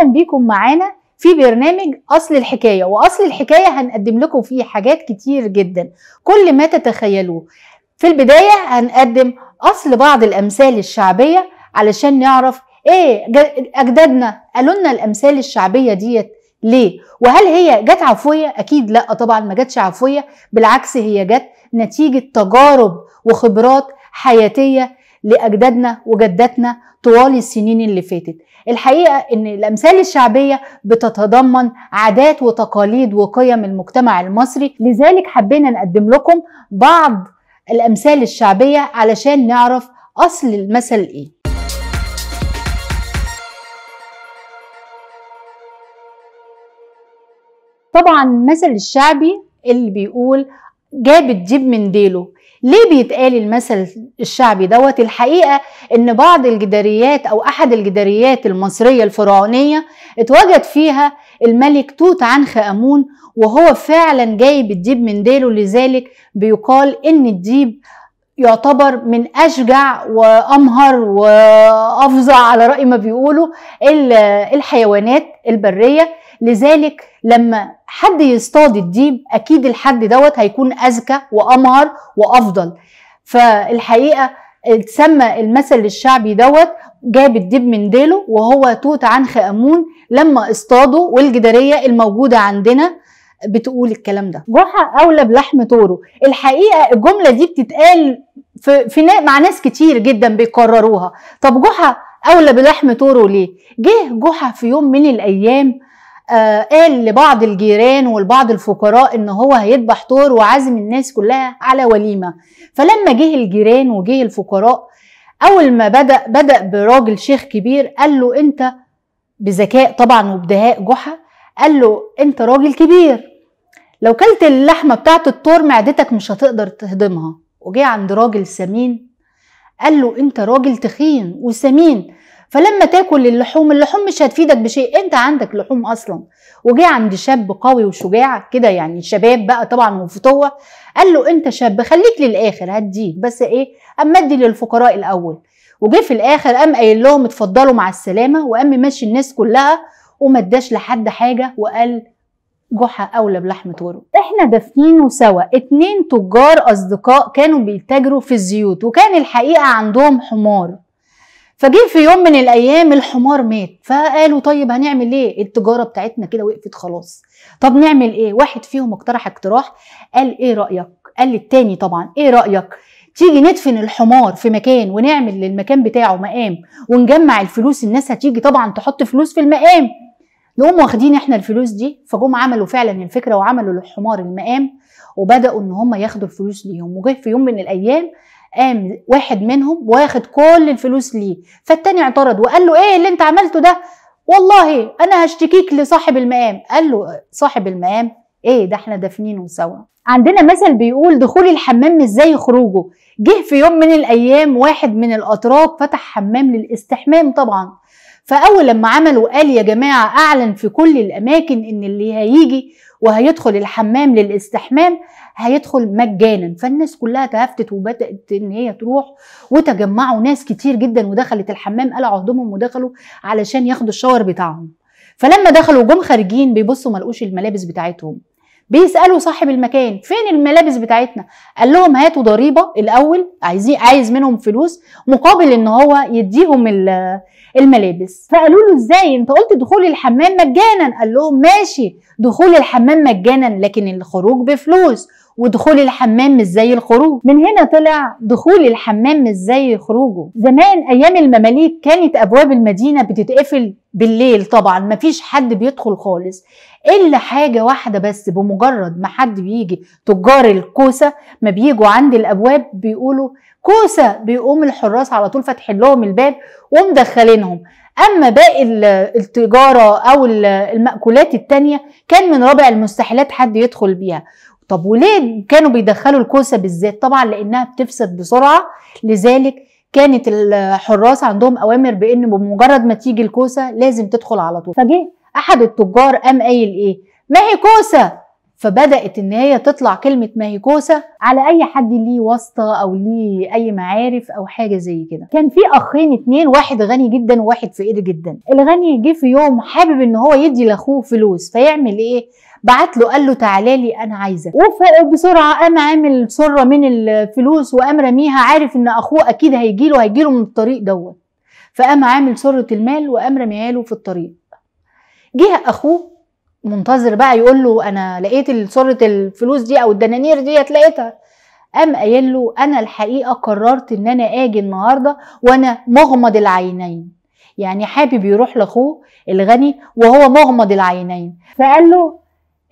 اهلا بيكم معانا في برنامج اصل الحكايه واصل الحكايه هنقدم لكم فيه حاجات كتير جدا كل ما تتخيلوه في البدايه هنقدم اصل بعض الامثال الشعبيه علشان نعرف ايه اجدادنا قالوا لنا الامثال الشعبيه ديت ليه وهل هي جت عفويه اكيد لا طبعا ما جتش عفويه بالعكس هي جت نتيجه تجارب وخبرات حياتيه لاجدادنا وجداتنا طوال السنين اللي فاتت الحقيقه ان الامثال الشعبيه بتتضمن عادات وتقاليد وقيم المجتمع المصري لذلك حبينا نقدم لكم بعض الامثال الشعبيه علشان نعرف اصل المثل ايه طبعا المثل الشعبي اللي بيقول جاب بتجيب من ديله ليه بيتقال المثل الشعبي دوت الحقيقه ان بعض الجداريات او احد الجداريات المصريه الفرعونيه اتوجد فيها الملك توت عنخ امون وهو فعلا جايب الديب من ديله لذلك بيقال ان الديب يعتبر من اشجع وامهر وافظع على راي ما بيقولوا الحيوانات البريه لذلك لما حد يصطاد الديب اكيد الحد دوت هيكون اذكى وامهر وافضل فالحقيقه اتسمى المثل الشعبي دوت جاب الديب من ديله وهو توت عنخ امون لما اصطاده والجداريه الموجوده عندنا بتقول الكلام ده جحا اولى بلحم طوره الحقيقه الجمله دي بتتقال في, في مع ناس كتير جدا بيكرروها طب جحا اولى بلحم طوره ليه جه جحا في يوم من الايام آه قال لبعض الجيران ولبعض الفقراء ان هو هيذبح طور وعازم الناس كلها على وليمه فلما جه الجيران وجه الفقراء اول ما بدا بدا براجل شيخ كبير قال له انت بذكاء طبعا وبدهاء جحا قال له انت راجل كبير لو كلت اللحمه بتاعت الطور معدتك مش هتقدر تهضمها وجه عند راجل سمين قال له انت راجل تخين وسمين فلما تاكل اللحوم اللحوم مش هتفيدك بشيء انت عندك لحوم اصلا وجه عند شاب قوي وشجاع كده يعني شباب بقى طبعا وفتوه قال له انت شاب خليك للاخر هديك بس ايه اما ادي للفقراء الاول وجه في الاخر قام قايل لهم اتفضلوا مع السلامه وقام ماشي الناس كلها وما اداش لحد حاجه وقال جحا اولى بلحمه ورق احنا دافنينه سوا اتنين تجار اصدقاء كانوا بيتاجروا في الزيوت وكان الحقيقه عندهم حمار فجه في يوم من الايام الحمار مات فقالوا طيب هنعمل ايه التجاره بتاعتنا كده وقفت خلاص طب نعمل ايه واحد فيهم اقترح اقتراح قال ايه رايك قال للتاني طبعا ايه رايك تيجي ندفن الحمار في مكان ونعمل للمكان بتاعه مقام ونجمع الفلوس الناس هتيجي طبعا تحط فلوس في المقام نقوم واخدين احنا الفلوس دي فجم عملوا فعلا الفكره وعملوا للحمار المقام وبداوا ان هم ياخدوا الفلوس ليهم وجه في يوم من الايام قام واحد منهم واخد كل الفلوس ليه فالتاني اعترض وقال له ايه اللي انت عملته ده والله انا هشتكيك لصاحب المقام قال له صاحب المقام ايه ده احنا دافنينه سوا عندنا مثل بيقول دخول الحمام مش زي خروجه جه في يوم من الايام واحد من الاتراك فتح حمام للاستحمام طبعا فاول لما عملوا قال يا جماعه اعلن في كل الاماكن ان اللي هيجي وهيدخل الحمام للاستحمام هيدخل مجانا فالناس كلها تهفتت وبدات ان هي تروح وتجمعوا ناس كتير جدا ودخلت الحمام قلعوا هدومهم ودخلوا علشان ياخدوا الشاور بتاعهم فلما دخلوا جم خارجين بيبصوا ملقوش الملابس بتاعتهم بيسالوا صاحب المكان فين الملابس بتاعتنا قال لهم هاتوا ضريبه الاول عايزين عايز منهم فلوس مقابل ان هو يديهم الملابس فقالوا له ازاي انت قلت دخول الحمام مجانا قال لهم ماشي دخول الحمام مجانا لكن الخروج بفلوس ودخول الحمام مش زي الخروج من هنا طلع دخول الحمام مش زي خروجه زمان ايام المماليك كانت ابواب المدينه بتتقفل بالليل طبعا مفيش حد بيدخل خالص الا حاجه واحده بس بمجرد ما حد بيجي تجار الكوسه ما بيجوا عند الابواب بيقولوا كوسه بيقوم الحراس على طول فاتحين لهم الباب ومدخلينهم اما باقي التجاره او الماكولات التانيه كان من رابع المستحيلات حد يدخل بيها طب وليه كانوا بيدخلوا الكوسه بالذات طبعا لانها بتفسد بسرعه لذلك كانت الحراس عندهم اوامر بان بمجرد ما تيجي الكوسه لازم تدخل على طول فجه احد التجار قام قايل ايه ما هي كوسه فبدات ان هي تطلع كلمه ما هي كوسه على اي حد ليه واسطه او ليه اي معارف او حاجه زي كده كان في اخين اتنين واحد غني جدا وواحد فقير جدا الغني جه في يوم حابب ان هو يدي لاخوه فلوس فيعمل ايه بعت له قال له تعالى لي انا عايزك وبسرعه قام عامل سره من الفلوس وقام رميها عارف ان اخوه اكيد هيجي له هيجي له من الطريق دوت فقام عامل سره المال وقام رميها له في الطريق جه اخوه منتظر بقى يقول له انا لقيت سره الفلوس دي او الدنانير دي لقيتها قام قايل له انا الحقيقه قررت ان انا اجي النهارده وانا مغمض العينين يعني حابب يروح لاخوه الغني وهو مغمض العينين فقال له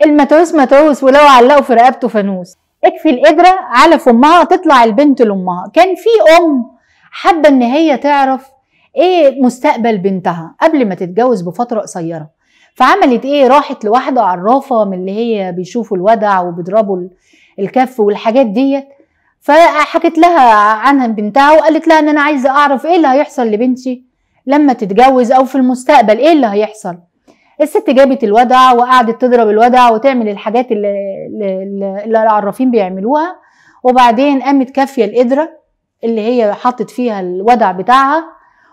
المتاوس متاوس ولو علقوا في رقبته فانوس اكفي القدرة على فمها تطلع البنت لأمها كان في أم حابة إن هي تعرف إيه مستقبل بنتها قبل ما تتجوز بفترة قصيرة فعملت إيه راحت لواحدة عرافة من اللي هي بيشوفوا الودع وبيضربوا الكف والحاجات ديت فحكت لها عنها بنتها وقالت لها إن أنا عايزة أعرف إيه اللي هيحصل لبنتي لما تتجوز أو في المستقبل إيه اللي هيحصل الست جابت الودع وقعدت تضرب الودع وتعمل الحاجات اللي, اللي العرافين بيعملوها وبعدين قامت كافيه القدره اللي هي حطت فيها الودع بتاعها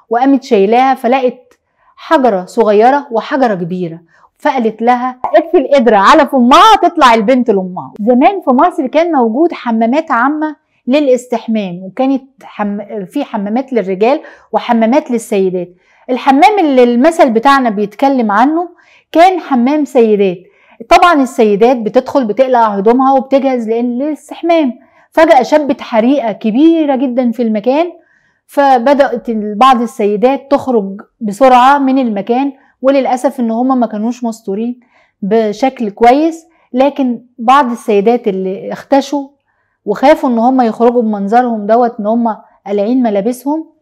وقامت شايلاها فلقت حجره صغيره وحجره كبيره فقالت لها اقفل القدره على فمها تطلع البنت لامها زمان في مصر كان موجود حمامات عامه للاستحمام وكانت حم... في حمامات للرجال وحمامات للسيدات الحمام اللي المثل بتاعنا بيتكلم عنه كان حمام سيدات طبعا السيدات بتدخل بتقلع هدومها وبتجهز لان للاستحمام فجأة شبت حريقة كبيرة جدا في المكان فبدأت بعض السيدات تخرج بسرعة من المكان وللأسف ان هما ما كانوش مستورين بشكل كويس لكن بعض السيدات اللي اختشوا وخافوا ان هما يخرجوا بمنظرهم دوت ان هما قالعين ملابسهم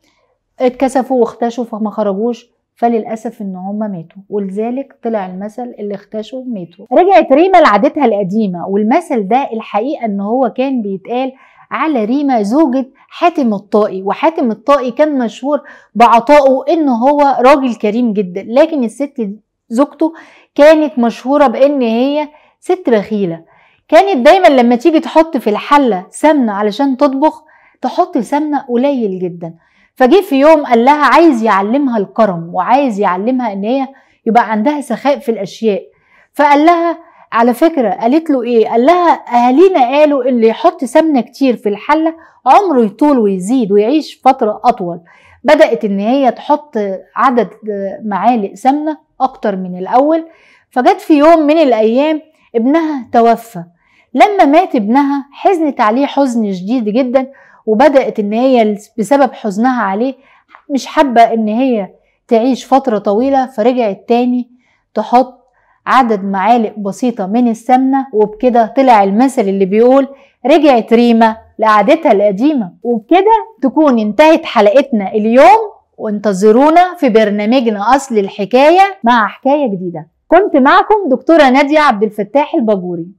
اتكسفوا واختشوا فما خرجوش فللاسف ان هم ماتوا ولذلك طلع المثل اللي اختشوا ماتوا رجعت ريما لعادتها القديمه والمثل ده الحقيقه ان هو كان بيتقال على ريما زوجة حاتم الطائي وحاتم الطائي كان مشهور بعطائه ان هو راجل كريم جدا لكن الست زوجته كانت مشهورة بان هي ست بخيلة كانت دايما لما تيجي تحط في الحلة سمنة علشان تطبخ تحط سمنة قليل جدا فجي في يوم قال لها عايز يعلمها الكرم وعايز يعلمها ان هي يبقى عندها سخاء في الاشياء فقال لها على فكره قالت له ايه قال لها اهالينا قالوا اللي يحط سمنه كتير في الحله عمره يطول ويزيد ويعيش فتره اطول بدات ان هي تحط عدد معالق سمنه اكتر من الاول فجت في يوم من الايام ابنها توفى لما مات ابنها حزنت عليه حزن شديد جدا وبدات ان هي بسبب حزنها عليه مش حابه ان هي تعيش فتره طويله فرجعت تاني تحط عدد معالق بسيطه من السمنه وبكده طلع المثل اللي بيقول رجعت ريما لقعدتها القديمه وبكده تكون انتهت حلقتنا اليوم وانتظرونا في برنامجنا اصل الحكايه مع حكايه جديده كنت معكم دكتوره ناديه عبد الفتاح البجوري